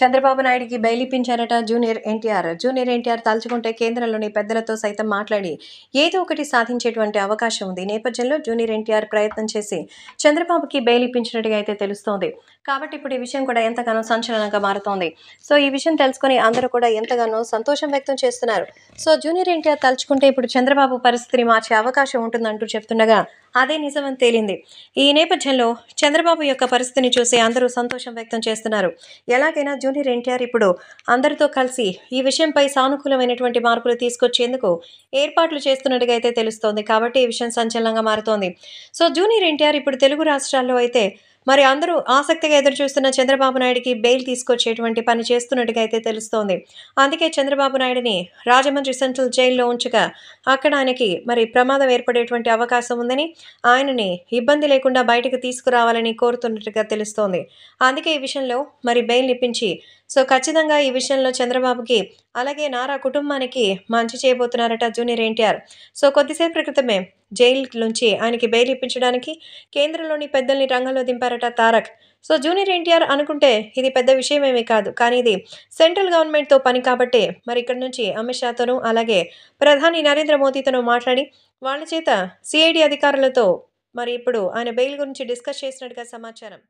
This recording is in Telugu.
చంద్రబాబు నాయుడికి బెయిలిపించారట జూనియర్ ఎన్టీఆర్ జూనియర్ ఎన్టీఆర్ తలుచుకుంటే కేంద్రంలోని పెద్దలతో సైతం మాట్లాడి ఏదో ఒకటి సాధించేటువంటి అవకాశం ఉంది నేపథ్యంలో జూనియర్ ఎన్టీఆర్ ప్రయత్నం చేసి చంద్రబాబుకి బెయిలిప్పించినట్టుగా అయితే తెలుస్తోంది కాబట్టి ఇప్పుడు ఈ విషయం కూడా ఎంతగానో సంచలనంగా మారుతోంది సో ఈ విషయం తెలుసుకుని అందరూ కూడా ఎంతగానో సంతోషం వ్యక్తం చేస్తున్నారు సో జూనియర్ ఎన్టీఆర్ తలుచుకుంటే ఇప్పుడు చంద్రబాబు పరిస్థితిని మార్చే అవకాశం ఉంటుందంటూ చెప్తుండగా అదే నిజమని తేలింది ఈ నేపథ్యంలో చంద్రబాబు యొక్క పరిస్థితిని చూసి అందరూ సంతోషం వ్యక్తం చేస్తున్నారు ఎలాగైనా జూనియర్ ఎన్టీఆర్ ఇప్పుడు అందరితో కలిసి ఈ విషయంపై సానుకూలమైనటువంటి మార్పులు తీసుకొచ్చేందుకు ఏర్పాట్లు చేస్తున్నట్టుగా అయితే తెలుస్తోంది కాబట్టి ఈ విషయం సంచలనంగా మారుతోంది సో జూనియర్ ఎన్టీఆర్ ఇప్పుడు తెలుగు రాష్ట్రాల్లో అయితే మరి అందరూ ఆసక్తిగా ఎదురుచూస్తున్న చంద్రబాబు నాయుడికి బెయిల్ తీసుకొచ్చేటువంటి పని చేస్తున్నట్టుగా అయితే తెలుస్తోంది అందుకే చంద్రబాబు నాయుడిని రాజమండ్రి సెంట్రల్ జైల్లో ఉంచగా అక్కడ ఆయనకి మరి ప్రమాదం ఏర్పడేటువంటి అవకాశం ఉందని ఆయనని ఇబ్బంది లేకుండా బయటకు తీసుకురావాలని కోరుతున్నట్టుగా తెలుస్తోంది అందుకే ఈ విషయంలో మరి బెయిల్ ఇప్పించి సో ఖచ్చితంగా ఈ విషయంలో చంద్రబాబుకి అలాగే నారా కుటుంబానికి మంచి చేయబోతున్నారట జూనియర్ ఎన్టీఆర్ సో కొద్దిసేపు క్రితమే జైలు నుంచి ఆయనకి బెయిల్ ఇప్పించడానికి కేంద్రంలోని పెద్దల్ని రంగంలో దింపారట తారక్ సో జూనియర్ ఎన్టీఆర్ అనుకుంటే ఇది పెద్ద విషయమేమీ కాదు కానీ ఇది సెంట్రల్ గవర్నమెంట్తో పని కాబట్టి మరి ఇక్కడి నుంచి అమిత్ షాతోనూ అలాగే ప్రధాని నరేంద్ర మోదీతోనూ మాట్లాడి వాళ్ళ చేత సిఐడి అధికారులతో మరి ఇప్పుడు ఆయన బెయిల్ గురించి డిస్కస్ చేసినట్టుగా సమాచారం